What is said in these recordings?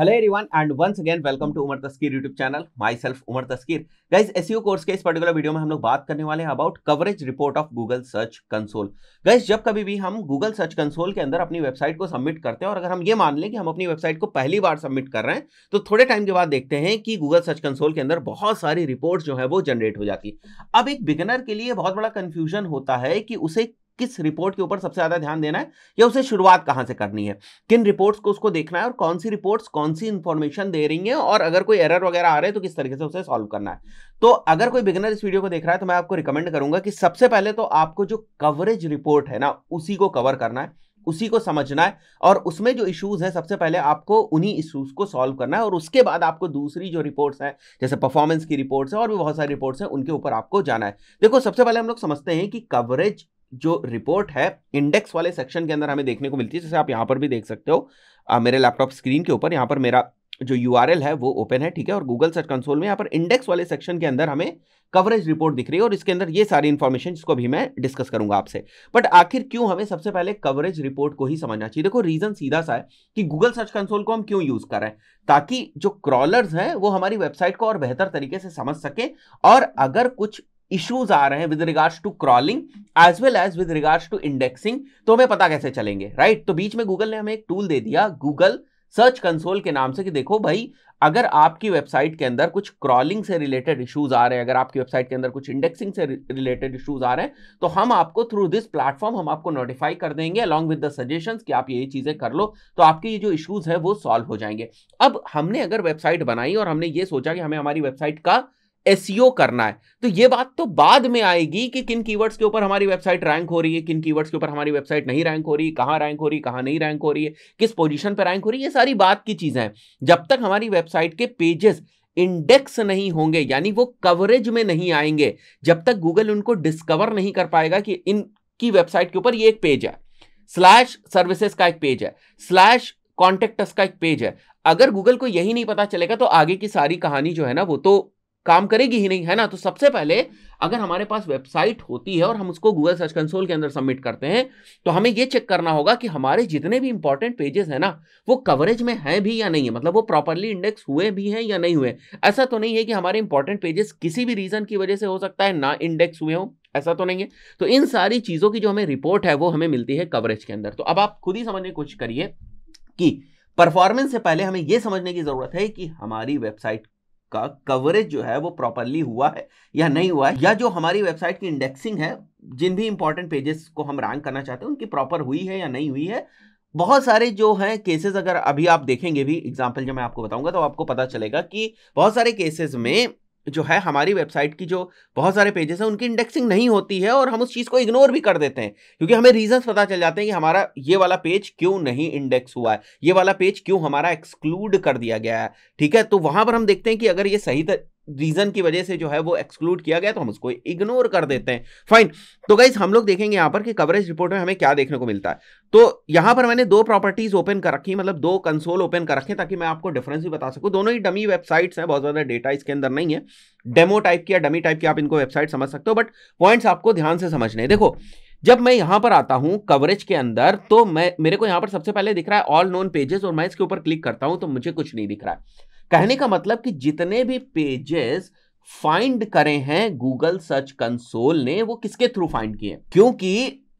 Hello everyone and once again welcome to Umar Taskeer YouTube channel myself Umar Taskeer guys as course के इस particular video में हम लोग बात करने वाले हैं about coverage report of Google search console guys जब कभी भी हम गूगल सर्च कंसोल के अंदर अपनी वेबसाइट को सबमिट करते हैं और अगर हम ये मान लें कि हम अपनी वेबसाइट को पहली बार सबमिट कर रहे हैं तो थोड़े टाइम के बाद देखते हैं कि गूगल सर्च कंसोल के अंदर बहुत सारी रिपोर्ट जो है वो जनरेट हो जाती है अब एक बिगनर के लिए बहुत बड़ा कन्फ्यूजन होता है कि उसे किस रिपोर्ट के ऊपर सबसे ज़्यादा ध्यान देना है या उसे शुरुआत कहां से करनी है किन रिपोर्ट्स को उसको देखना है और कौन सी रिपोर्ट्स कौन सी इन्फॉर्मेशन दे रही है और अगर कोई एरर वगैरह आ रहे हैं तो किस तरीके से उसे सॉल्व करना है तो अगर कोई बिगनर इस वीडियो को देख रहा है तो मैं आपको रिकमेंड करूंगा कि सबसे पहले तो आपको जो कवरेज रिपोर्ट है ना उसी को कवर करना है उसी को समझना है और उसमें जो इश्यूज है सबसे पहले आपको उन्हीं इश्यूज को सॉल्व करना है और उसके बाद आपको दूसरी जो रिपोर्ट्स हैं जैसे परफॉर्मेंस की रिपोर्ट्स है और भी बहुत सारी रिपोर्ट्स हैं उनके ऊपर आपको जाना है देखो सबसे पहले हम लोग समझते हैं कि कवरेज जो रिपोर्ट है इंडेक्स वाले सेक्शन के अंदर हमें देखने को मिलती है जैसे आप यहाँ पर भी देख सकते हो आ, मेरे लैपटॉप स्क्रीन के ऊपर यहाँ पर मेरा जो यू है वो ओपन है ठीक है और गूगल सर्च कंसोल में यहाँ पर इंडेक्स वाले सेक्शन के अंदर हमें कवरेज रिपोर्ट दिख रही है और इसके अंदर ये सारी इन्फॉर्मेशन जिसको भी मैं डिस्कस करूंगा आपसे बट आखिर क्यों हमें सबसे पहले कवरेज रिपोर्ट को ही समझना चाहिए देखो रीजन सीधा सा है कि गूगल सर्च कंसोल को हम क्यों यूज कर रहे हैं ताकि जो क्रॉलर्स हैं वो हमारी वेबसाइट को और बेहतर तरीके से समझ सके और अगर कुछ इश्यूज आ रहे हैं with regards to crawling as well as with regards to indexing तो हमें पता कैसे चलेंगे राइट right? तो बीच में गूगल ने हमें एक टूल दे दिया गूगल सर्च कंसोल के नाम से कि देखो भाई अगर आपकी वेबसाइट के अंदर कुछ क्रॉलिंग से रिलेटेड इश्यूज आ रहे हैं अगर आपकी वेबसाइट के अंदर कुछ इंडेक्सिंग से रिलेटेड इश्यूज आ रहे हैं तो हम आपको थ्रू दिस प्लेटफॉर्म हम आपको नोटिफाई कर देंगे अलॉन्ग विद द सजेशंस कि आप ये चीज़ें कर लो तो आपके ये जो इश्यूज है वो सॉल्व हो जाएंगे अब हमने अगर वेबसाइट बनाई और हमने ये सोचा कि हमें हमारी वेबसाइट का एस e करना है तो ये बात तो बाद में आएगी कि किन कीवर्ड्स के ऊपर हमारी वेबसाइट रैंक हो रही है किन कीवर्ड्स के ऊपर हमारी वेबसाइट नहीं रैंक हो रही है कहाँ रैंक हो रही है कहाँ नहीं रैंक हो रही है किस पोजीशन पर रैंक हो रही है ये सारी बात की चीज़ें हैं जब तक हमारी वेबसाइट के पेजेस इंडेक्स नहीं होंगे यानी वो कवरेज में नहीं आएंगे जब तक गूगल उनको डिस्कवर नहीं कर पाएगा कि इनकी वेबसाइट के ऊपर ये एक पेज है स्लैश सर्विसेज का एक पेज है स्लैश कॉन्टेक्टस का एक पेज है अगर गूगल को यही नहीं पता चलेगा तो आगे की सारी कहानी जो है ना वो तो काम करेगी ही नहीं है ना तो सबसे पहले अगर हमारे पास वेबसाइट होती है और हम उसको गूगल सर्च कंसोल के अंदर सबमिट करते हैं तो हमें यह चेक करना होगा कि हमारे जितने भी इंपॉर्टेंट पेजेस हैं ना वो कवरेज में हैं भी या नहीं है मतलब वो प्रॉपरली इंडेक्स हुए भी हैं या नहीं हुए ऐसा तो नहीं है कि हमारे इंपॉर्टेंट पेजेस किसी भी रीज़न की वजह से हो सकता है ना इंडेक्स हुए हों ऐसा तो नहीं है तो इन सारी चीज़ों की जो हमें रिपोर्ट है वो हमें मिलती है कवरेज के अंदर तो अब आप खुद ही समझने की कोशिश करिए कि परफॉर्मेंस से पहले हमें यह समझने की ज़रूरत है कि हमारी वेबसाइट का कवरेज जो है वो प्रॉपरली हुआ है या नहीं हुआ है या जो हमारी वेबसाइट की इंडेक्सिंग है जिन भी इंपॉर्टेंट पेजेस को हम रैंक करना चाहते हैं उनकी प्रॉपर हुई है या नहीं हुई है बहुत सारे जो हैं केसेस अगर अभी आप देखेंगे भी एग्जाम्पल जब मैं आपको बताऊंगा तो आपको पता चलेगा कि बहुत सारे केसेस में जो है हमारी वेबसाइट की जो बहुत सारे पेजेस हैं उनकी इंडेक्सिंग नहीं होती है और हम उस चीज़ को इग्नोर भी कर देते हैं क्योंकि हमें रीजंस पता चल जाते हैं कि हमारा ये वाला पेज क्यों नहीं इंडेक्स हुआ है ये वाला पेज क्यों हमारा एक्सक्लूड कर दिया गया है ठीक है तो वहाँ पर हम देखते हैं कि अगर ये सही रीजन की वजह से जो है वो एक्सक्लूड किया गया तो हम उसको इग्नोर कर देते हैं फाइन तो गाइज हम लोग देखेंगे यहां पर कि कवरेज रिपोर्ट में हमें क्या देखने को मिलता है तो यहां पर मैंने दो प्रॉपर्टीज ओपन कर रखी मतलब दो कंसोल ओपन कर रखे ताकि मैं आपको डिफरेंस भी बता सकूं दोनों ही डमी वेबसाइट्स हैं बहुत ज़्यादा डेटा इसके अंदर नहीं है डेमो टाइप की या डमी टाइप की आप इनको वेबसाइट समझ सकते हो बट पॉइंट्स आपको ध्यान से समझने देखो जब मैं यहां पर आता हूं कवरेज के अंदर तो मैं मेरे को यहां पर सबसे पहले दिख रहा है ऑल नोन पेजेस और मैं इसके ऊपर क्लिक करता हूं तो मुझे कुछ नहीं दिख रहा है कहने का मतलब कि जितने भी पेजेस फाइंड करे हैं गूगल सर्च कंसोल ने वो किसके थ्रू फाइंड किए क्योंकि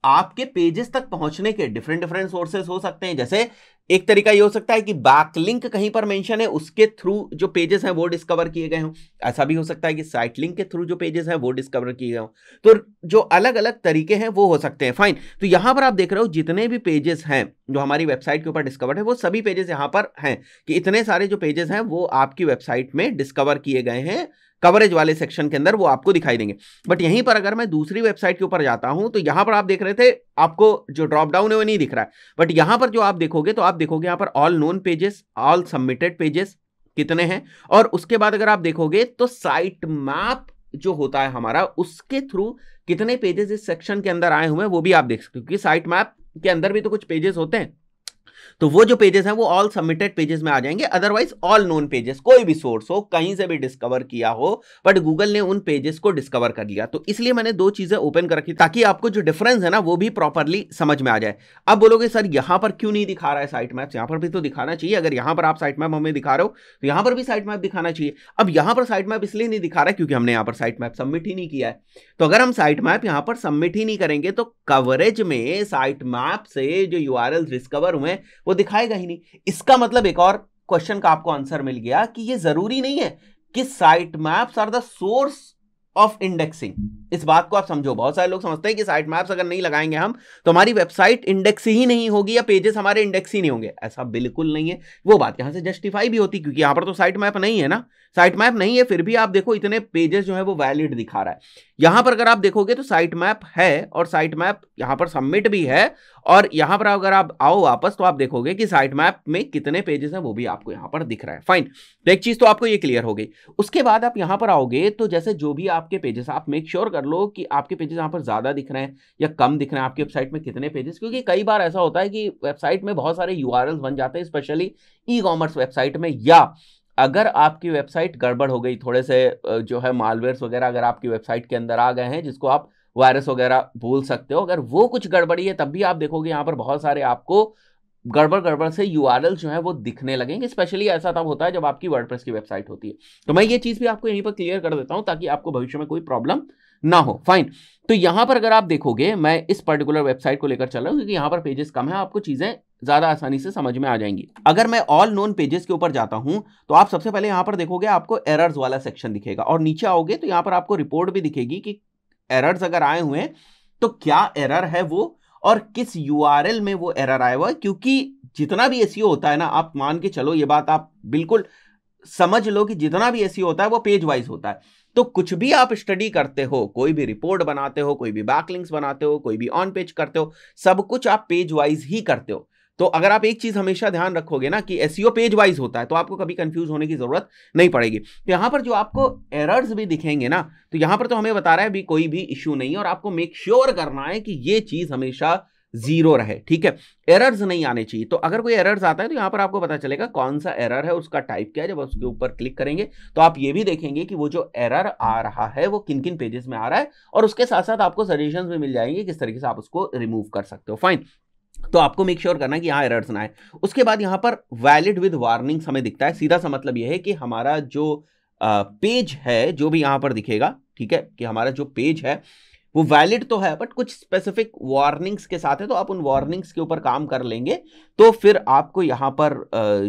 आपके पेजेस तक पहुंचने के डिफरेंट डिफरेंट सोर्सेस हो सकते हैं जैसे एक तरीका ये हो सकता है कि बैकलिंक कहीं पर मेंशन है उसके थ्रू जो पेजेस हैं वो डिस्कवर किए गए हों ऐसा भी हो सकता है कि साइट लिंक के थ्रू जो पेजेस हैं वो डिस्कवर किए गए हों तो जो अलग अलग तरीके हैं वो हो सकते हैं फाइन तो यहाँ पर आप देख रहे हो जितने भी पेजेस हैं जो हमारी वेबसाइट के ऊपर डिस्कवर है वो सभी पेजेस यहाँ पर हैं कि इतने सारे जो पेजेस हैं वो आपकी वेबसाइट में डिस्कवर किए गए हैं कवरेज वाले सेक्शन के अंदर वो आपको दिखाई देंगे बट यहीं पर अगर मैं दूसरी वेबसाइट के ऊपर जाता हूं तो यहां पर आप देख रहे थे आपको जो ड्रॉप डाउन है वो नहीं दिख रहा है बट यहां पर जो आप देखोगे तो आप देखोगे यहां पर all known pages all submitted pages कितने हैं और उसके बाद अगर आप देखोगे तो साइट मैप जो होता है हमारा उसके थ्रू कितने पेजेस इस सेक्शन के अंदर आए हुए हैं वो भी आप देख सकते हो क्योंकि साइट मैप के अंदर भी तो कुछ पेजेस होते हैं तो वो जो पेजेस हैं वो ऑल सबमिटेड पेजेस में आ जाएंगे अदरवाइज ऑल नोन पेजेस कोई भी सोर्स हो कहीं से भी डिस्कवर किया हो बट गूगल ने उन पेजेस को डिस्कवर कर लिया तो इसलिए मैंने दो चीजें ओपन कर रखी ताकि आपको जो डिफरेंस है ना वो भी प्रॉपरली समझ में आ जाए अब बोलोगे सर यहां पर क्यों नहीं दिखा रहा है साइट मैप यहां पर भी तो दिखाना चाहिए अगर यहां पर आप साइट मैप हमें दिखा रहे हो तो यहां पर भी साइट मैप दिखाना चाहिए अब यहां पर साइट मैप इसलिए नहीं दिखा रहा क्योंकि हमने यहां पर साइट मैप सबमिट ही नहीं किया है तो अगर हम साइट मैप यहां पर सबमिट ही नहीं करेंगे तो कवरेज में साइट मैप से जो यू डिस्कवर हुए वो दिखाएगा ही नहीं इसका मतलब एक और क्वेश्चन का आपको आंसर मिल गया कि ये जरूरी नहीं है कि site maps are the source of indexing इस बात को आप समझो बहुत सारे लोग समझते हैं कि साइट मैप्स अगर नहीं लगाएंगे हम तो हमारी वेबसाइट इंडेक्स ही नहीं होगी या पेजेस हमारे इंडेक्स ही नहीं होंगे ऐसा बिल्कुल नहीं है वो बात यहां से जस्टिफाई भी होती क्योंकि यहां पर तो साइट मैप नहीं है ना साइट मैप नहीं है फिर भी आप देखो इतने पेजेस जो है वो वैलिड दिखा रहा है यहां पर अगर आप देखोगे तो साइट मैप है और साइट मैप यहां पर सबमिट भी है और यहां पर अगर आप आओ वापस तो आप देखोगे कि साइट मैप में कितने पेजेस हैं वो भी आपको यहां पर दिख रहा है फाइन तो एक चीज़ तो आपको ये क्लियर हो गई उसके बाद आप यहां पर आओगे तो जैसे जो भी आपके पेजेस आप मेक श्योर कर कर लो कि आपके पेजेस यहाँ पर ज़्यादा दिख रहे हैं या कम दिख रहे हैं आपकी वेबसाइट में कितने पेजेस क्योंकि कई बार ऐसा होता है कि वेबसाइट में बहुत सारे यू बन जाते हैं स्पेशली ई कॉमर्स वेबसाइट में या अगर आपकी वेबसाइट गड़बड़ हो गई थोड़े से जो है मालवेयर्स वगैरह अगर आपकी वेबसाइट के अंदर आ गए हैं जिसको आप वायरस वगैरह बोल सकते हो अगर वो कुछ गड़बड़ी है तब भी आप देखोगे यहाँ पर बहुत सारे आपको गड़बड़ गड़बड़ से यू जो है वो दिखने लगेंगे स्पेशली ऐसा तब होता है जब आपकी वर्डप्रेस की वेबसाइट होती है तो मैं ये चीज़ भी आपको यहीं पर क्लियर कर देता हूँ ताकि आपको भविष्य में कोई प्रॉब्लम ना हो फाइन तो यहां पर अगर आप देखोगे मैं इस पर्टिकुलर वेबसाइट को लेकर चल रहा हूँ क्योंकि यहां पर पेजेस कम है आपको चीज़ें ज़्यादा आसानी से समझ में आ जाएंगी अगर मैं ऑल नोन पेजेस के ऊपर जाता हूं तो आप सबसे पहले यहां पर देखोगे आपको एरर्स वाला सेक्शन दिखेगा और नीचे आओगे तो यहां पर आपको रिपोर्ट भी दिखेगी कि एरर्स अगर आए हुए हैं तो क्या एरर है वो और किस यू में वो एरर आया हुआ क्योंकि जितना भी एस e होता है ना आप मान के चलो ये बात आप बिल्कुल समझ लो कि जितना भी एस e होता है वो पेज वाइज होता है तो कुछ भी आप स्टडी करते हो कोई भी रिपोर्ट बनाते हो कोई भी बैकलिंग्स बनाते हो कोई भी ऑन पेज करते हो सब कुछ आप पेज वाइज ही करते हो तो अगर आप एक चीज हमेशा ध्यान रखोगे ना कि एसईओ पेज वाइज होता है तो आपको कभी कंफ्यूज होने की जरूरत नहीं पड़ेगी तो यहां पर जो आपको एरर्स भी दिखेंगे ना तो यहां पर तो हमें बता रहा है भी कोई भी इश्यू नहीं है और आपको मेक श्योर sure करना है कि ये चीज हमेशा जीरो रहे ठीक है एरर्स नहीं आने चाहिए तो अगर कोई एरर्स आता है तो यहां पर आपको पता चलेगा कौन सा एरर है उसका टाइप क्या है जब उसके ऊपर क्लिक करेंगे तो आप ये भी देखेंगे कि वो जो एरर आ रहा है वो किन किन पेजेस में आ रहा है और उसके साथ साथ आपको सजेशन भी मिल जाएंगे किस तरीके से आप उसको रिमूव कर सकते हो फाइन तो आपको मेक श्योर sure करना कि यहाँ एरर्स ना आए उसके बाद यहाँ पर वैलिड विद वार्निंग्स हमें दिखता है सीधा सा मतलब यह है कि हमारा जो पेज है जो भी यहाँ पर दिखेगा ठीक है कि हमारा जो पेज है वो वैलिड तो है बट कुछ स्पेसिफिक वार्निंग्स के साथ है तो आप उन वार्निंग्स के ऊपर काम कर लेंगे तो फिर आपको यहाँ पर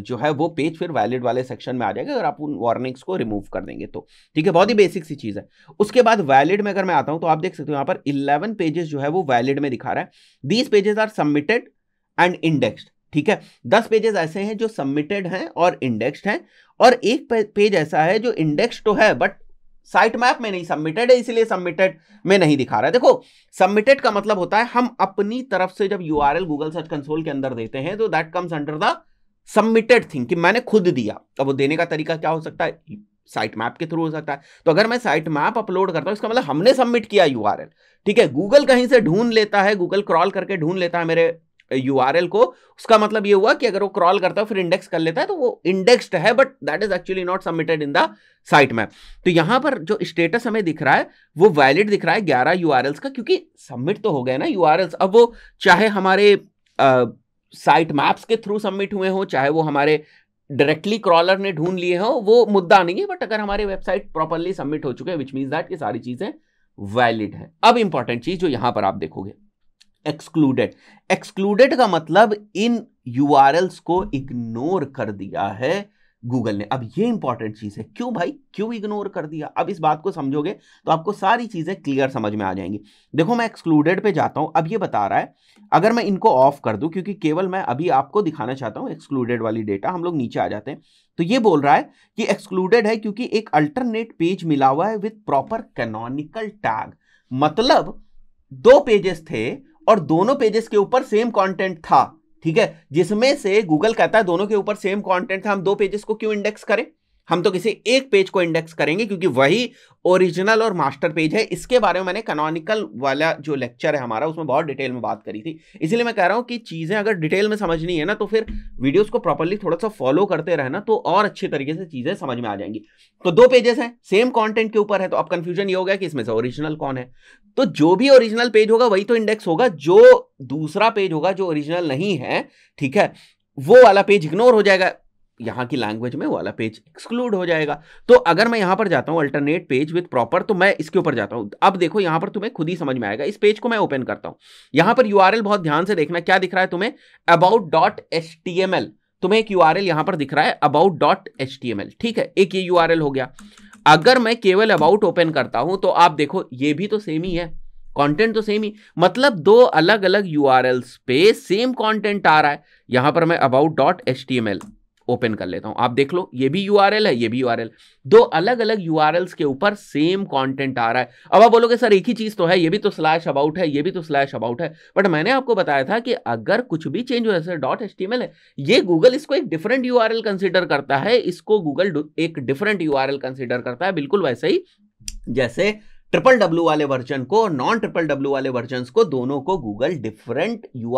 जो है वो पेज फिर वैलिड वाले सेक्शन में आ जाएगा अगर आप उन वार्निंग्स को रिमूव कर देंगे तो ठीक है बहुत ही बेसिक सी चीज़ है उसके बाद वैलिड में अगर मैं आता हूँ तो आप देख सकते हो यहाँ पर इलेवन पेजेस जो है वो वैलिड में दिखा रहा है these pages are submitted and indexed ठीक है दस पेजेस ऐसे हैं जो सबमिटेड हैं और इंडेक्स्ड हैं और एक पेज ऐसा है जो इंडेक्स तो है बट साइट मैप में नहीं सबमिटेड है इसलिए सबमिटेड में नहीं दिखा रहा है देखो सबमिटेड का मतलब होता है हम अपनी तरफ से जब U R L Google search console के अंदर देते हैं तो that comes under the submitted thing कि मैंने खुद दिया अब वो देने का तरीका क्या हो सकता है साइट मैप के थ्रू हो सकता है तो अगर मैं साइट मैप अपलोड करता हूँ इसका मतलब हमने सबमिट किया यू ठीक है गूगल कहीं से ढूंढ लेता है गूगल क्रॉल करके ढूंढ लेता है मेरे यू को उसका मतलब ये हुआ कि अगर वो क्रॉल करता है फिर इंडेक्स कर लेता है तो वो इंडेक्स्ड है but that is actually not submitted in the site map तो यहां पर जो स्टेटस हमें दिख रहा है वो वैलिड दिख रहा है ग्यारह यू का क्योंकि सबमिट तो हो गया ना यू अब वो चाहे हमारे साइट मैप्स के थ्रू सबमिट हुए हों चाहे वो हमारे डायरेक्टली क्रॉलर ने ढूंढ लिए हो वो मुद्दा नहीं है बट अगर हमारे वेबसाइट प्रॉपरली सबमिट हो चुके हैं विच मीन्स दैट ये सारी चीज़ें वैलिड है अब इंपॉर्टेंट चीज़ जो यहां पर आप देखोगे एक्सक्लूडेड एक्सक्लूडेड का मतलब इन यू को इग्नोर कर दिया है गूगल ने अब ये इंपॉर्टेंट चीज़ है क्यों भाई क्यों इग्नोर कर दिया अब इस बात को समझोगे तो आपको सारी चीज़ें क्लियर समझ में आ जाएंगी देखो मैं एक्सक्लूडेड पे जाता हूं अब ये बता रहा है अगर मैं इनको ऑफ कर दूं क्योंकि केवल मैं अभी आपको दिखाना चाहता हूं एक्सक्लूडेड वाली डेटा हम लोग नीचे आ जाते हैं तो ये बोल रहा है कि एक्सक्लूडेड है क्योंकि एक अल्टरनेट पेज मिला हुआ है विथ प्रॉपर कैनोनिकल टैग मतलब दो पेजेस थे और दोनों पेजेस के ऊपर सेम कंटेंट था ठीक है जिसमें से गूगल कहता है दोनों के ऊपर सेम कंटेंट था हम दो पेजेस को क्यों इंडेक्स करें हम तो किसी एक पेज को इंडेक्स करेंगे क्योंकि वही ओरिजिनल और मास्टर पेज है इसके बारे में मैंने कनोनिकल वाला जो लेक्चर है हमारा उसमें बहुत डिटेल में बात करी थी इसलिए मैं कह रहा हूँ कि चीज़ें अगर डिटेल में समझनी है ना तो फिर वीडियोस को प्रॉपरली थोड़ा सा फॉलो करते रहना तो और अच्छे तरीके से चीज़ें समझ में आ जाएंगी तो दो पेजेस हैं सेम कॉन्टेंट के ऊपर है तो अब कन्फ्यूजन ये हो गया कि इसमें से ओरिजिनल कौन है तो जो भी ओरिजिनल पेज होगा वही तो इंडेक्स होगा जो दूसरा पेज होगा जो ओरिजिनल नहीं है ठीक है वो वाला पेज इग्नोर हो जाएगा यहाँ की लैंग्वेज में वाला पेज एक्सक्लूड हो जाएगा तो अगर मैं यहाँ पर जाता हूँ अल्टरनेट पेज विथ प्रॉपर तो मैं इसके ऊपर जाता हूँ अब देखो यहाँ पर तुम्हें खुद ही समझ में आएगा इस पेज को मैं ओपन करता हूँ यहाँ पर यू बहुत ध्यान से देखना क्या दिख रहा है तुम्हें about dot H T M L तुम्हें एक यू आर एल यहाँ पर दिख रहा है about dot H T M L ठीक है एक ये यू आर एल हो गया अगर मैं केवल अबाउट ओपन करता हूँ तो आप देखो ये भी तो सेम ही है कंटेंट तो सेम ही मतलब दो अलग अलग यू पे सेम कंटेंट आ रहा है यहां पर मैं about dot H T M L open कर लेता हूं आप देख लो ये भी यू है ये भी यू दो अलग अलग यू के ऊपर सेम कंटेंट आ रहा है अब आप बोलोगे सर एक ही चीज़ तो है ये भी तो स्लैश अबाउट है ये भी तो स्लैश अबाउट है बट मैंने आपको बताया था कि अगर कुछ भी चेंज हो जैसे डॉट एस है ये गूगल इसको एक डिफरेंट यू कंसिडर करता है इसको गूगल एक डिफरेंट यू कंसिडर करता है बिल्कुल वैसे ही जैसे ट्रिपल डब्ल्यू वाले वर्जन को नॉन ट्रिपल डब्ल्यू वाले वर्जन को दोनों को गूगल डिफरेंट यू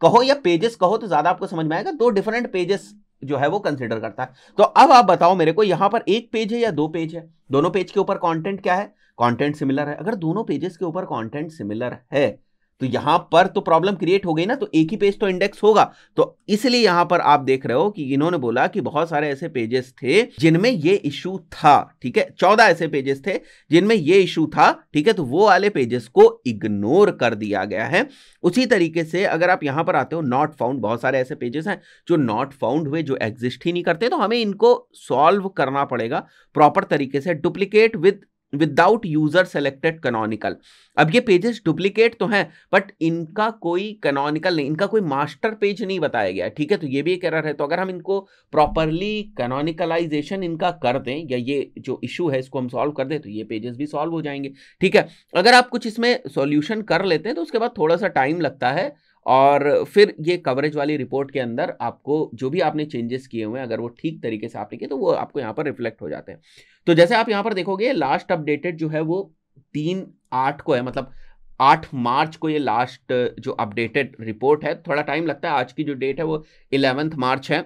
कहो या पेजेस कहो तो ज्यादा आपको समझ में आएगा दो डिफरेंट पेजेस जो है वो कंसिडर करता है तो अब आप बताओ मेरे को यहां पर एक पेज है या दो पेज है दोनों पेज के ऊपर कॉन्टेंट क्या है कॉन्टेंट सिमिलर है अगर दोनों पेजेस के ऊपर कॉन्टेंट सिमिलर है तो यहां पर तो प्रॉब्लम क्रिएट हो गई ना तो एक ही पेज तो इंडेक्स होगा तो इसलिए यहां पर आप देख रहे हो कि इन्होंने बोला कि बहुत सारे ऐसे पेजेस थे जिनमें ये इशू था ठीक है चौदह ऐसे पेजेस थे जिनमें ये इशू था ठीक है तो वो वाले पेजेस को इग्नोर कर दिया गया है उसी तरीके से अगर आप यहां पर आते हो नॉट फाउंड बहुत सारे ऐसे पेजेस हैं जो नॉट फाउंड हुए जो एग्जिस्ट ही नहीं करते तो हमें इनको सॉल्व करना पड़ेगा प्रॉपर तरीके से duplicate with without user selected canonical अब ये पेजेस डुप्लीकेट तो हैं बट इनका कोई कनोनिकल नहीं इनका कोई मास्टर पेज नहीं बताया गया ठीक है तो ये भी एक एरर है तो अगर हम इनको प्रॉपरली कनोनिकलाइजेशन इनका कर दें या ये जो इशू है इसको हम सॉल्व कर दें तो ये पेजेस भी सॉल्व हो जाएंगे ठीक है अगर आप कुछ इसमें सॉल्यूशन कर लेते हैं तो उसके बाद थोड़ा सा टाइम लगता है और फिर ये कवरेज वाली रिपोर्ट के अंदर आपको जो भी आपने चेंजेस किए हुए हैं अगर वो ठीक तरीके से आपने किए तो वो आपको यहाँ पर रिफ्लेक्ट हो जाते हैं तो जैसे आप यहाँ पर देखोगे लास्ट अपडेटेड जो है वो तीन आठ को है मतलब आठ मार्च को ये लास्ट जो अपडेटेड रिपोर्ट है थोड़ा टाइम लगता है आज की जो डेट है वो इलेवेंथ मार्च है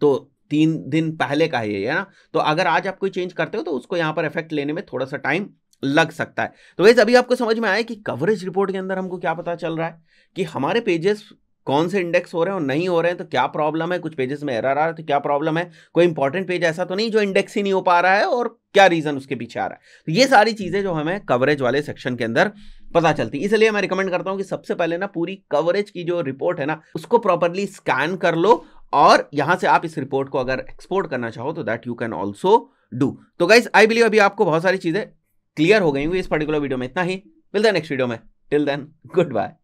तो तीन दिन पहले का है ये है ना तो अगर आज आप कोई चेंज करते हो तो उसको यहाँ पर इफेक्ट लेने में थोड़ा सा टाइम लग सकता है तो वैसे अभी आपको समझ में आया कि कवरेज रिपोर्ट के अंदर हमको क्या पता चल रहा है कि हमारे पेजेस कौन से इंडेक्स हो रहे हैं और नहीं हो रहे हैं तो क्या प्रॉब्लम है कुछ पेजेस में एरर आ रहा है तो क्या प्रॉब्लम है कोई इंपॉर्टेंट पेज ऐसा तो नहीं जो इंडेक्स ही नहीं हो पा रहा है और क्या रीज़न उसके पीछे आ रहा है तो ये सारी चीज़ें जो हमें कवरेज वाले सेक्शन के अंदर पता चलती है इसलिए मैं रिकमेंड करता हूं कि सबसे पहले ना पूरी कवरेज की जो रिपोर्ट है ना उसको प्रॉपरली स्कैन कर लो और यहां से आप इस रिपोर्ट को अगर एक्सपोर्ट करना चाहो तो that you can also do तो गाइज आई बिलीव अभी आपको बहुत सारी चीज़ें क्लियर हो गई होंगी इस पर्टिकुलर वीडियो में इतना ही मिलता है नेक्स्ट वीडियो में टिल देन गुड बाय